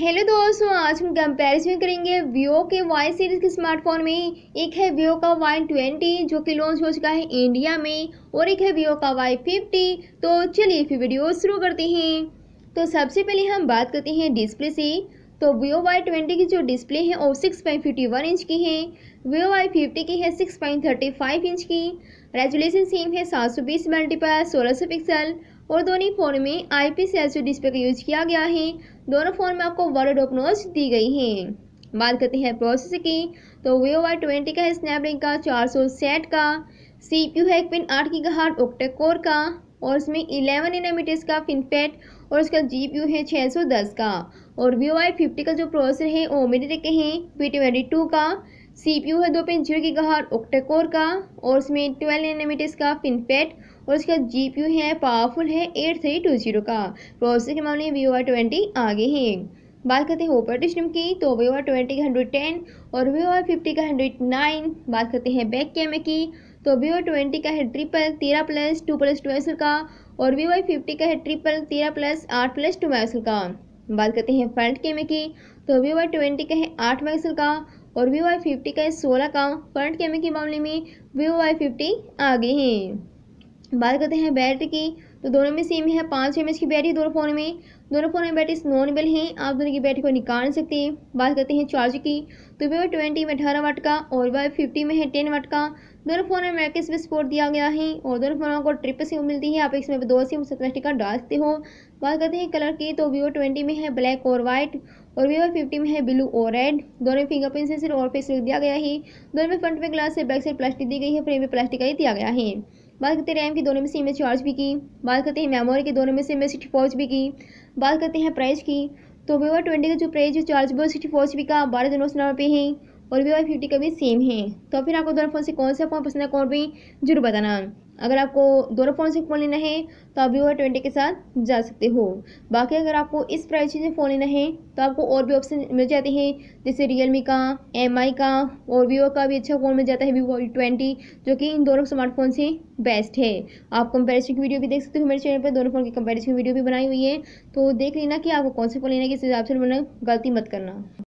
hello दोस्तों आज हम कंपैरिजन करेंगे वीवो के वाई सीरीज़ के स्मार्टफोन में एक है वीवो का वाई ट्वेंटी जो कि लॉन्च हो चुका है इंडिया में और एक है वीवो का वाई फिफ्टी तो चलिए फिर वीडियो शुरू करते हैं तो सबसे पहले हम बात करते हैं डिस्प्ले से तो वीवो वाई ट्वेंटी की जो डिस्प्ले है वो six point fifty one inch की है वीवो वाई फिफ्टी की है six point thirty five inch की रेजुलेशन सेम है सात सौ बीस मल्टीपल सोलह सौ पिक्सल और दोनों ही फ़ोन में आई पी सेल्सियो डिस्प्ले का यूज किया गया है दोनों फ़ोन में आपको वर्ड डोपनोज दी गई हैं बात करते हैं प्रोसेसर की तो वी ओ वाई ट्वेंटी का है स्नैपड्रैगन का चार सौ सेट का सी पी यू है एक पिन आठ की घाट ओक्टा कोर का और इसमें इलेवन एनामीटर्स का फिनपेट और उसका जी पी यू है छः सौ दस का और वी ओ आई फिफ्टी का जो प्रोसेसर है वो मेडिटेक है वी ट्वेंटी टू का सीपीयू है दो पिन जीरो की गहार ओक्टेकोर का और उसमें ट्वेल्व एनामीटर्स का फिनपेट और उसका जीपीयू है पावरफुल है एट थ्री टू जीरो का प्रोसेसर के मामले में वीओ आर ट्वेंटी आगे हैं बात करते हैं ऑपरेटिव सिस्टम की तो वीओ आर ट्वेंटी का हंड्रेड टेन और वीओ आर फिफ्टी का हंड्रेड नाइन बात करते हैं बैक कैमरे की तो वीओ ट्वेंटी का है ट्रिपल तेरह प्लस टू प्लस ट्वेल्व का और वीओ आई फिफ्टी का है ट्रिपल तेरह प्लस आठ प्लस टू मैक्सल का बात करते हैं फ्रंट कैमरे की तो वीओ आई ट्वेंटी का है आठ मैक्सल का और वी वाई फिफ्टी का सोलह का फ्रंट कैमरे के मामले में वी वाई फिफ्टी आगे हैं बात करते हैं बैटरी की तो दोनों में सेम है पाँच एम की बैटरी दोनों फ़ोन में दोनों फ़ोन में बैटरी नॉनेबल हैं आप दोनों की बैटरी को निकाल सकते हैं बात करते हैं चार्ज की तो वी वाई ट्वेंटी में अठारह वाट का और वाई फिफ्टी में है टेन वाट का दोनों फोन में किस सपोर्ट दिया गया है और दोनों फोनों को ट्रिपल सिम मिलती है आप इसमें दो सिम सतमेस्टिका डाल सकते हो बात करते हैं कलर की तो वीवो ट्वेंटी में है ब्लैक और वाइट और वीवो फिफ्टी में है ब्लू और रेड दोनों फिंगरप्रिंट सेंसर और फेस दिया गया है दोनों में फ्रंट में ग्लास से बैक साइड प्लास्टिक दी गई है फ्रेम में प्लास्टिक का ही दिया गया है बात करते हैं रैम की दोनों में सिम में चार्ज भी की बात करते हैं मेमोरी की दोनों में सिम में सिक्सटी फोर जी की बात करते हैं प्राइस की तो वीवो ट्वेंटी का जो प्राइस है चार जी बी और सिक्सटी फोर जी बी का बारह हज़ार नौ सौ नब्बे है और वी वाई फिफ्टी का भी सेम है तो फिर आपको दोनों फ़ोन से कौन सा फ़ोन पसंद है कौन भी जरूर बताना अगर आपको दोनों फ़ोन से फ़ोन लेना है तो आप वी वाई ट्वेंटी के साथ जा सकते हो बाकी अगर आपको इस प्राइस में फ़ोन लेना है तो आपको और भी ऑप्शन मिल जाते हैं जैसे रियलमी का एम आई का और वीवो का भी अच्छा फ़ोन मिल जाता है वीवो ट्वेंटी जो कि इन दोनों स्मार्टफोन से बेस्ट है आप कंपेरिजन की वीडियो भी देख सकते हो मेरे चैनल पर दोनों फ़ोन की कंपेरिजन वीडियो भी बनाई हुई है तो देख लेना कि आपको कौन से फ़ोन लेना है किस हिसाब से गलती मत करना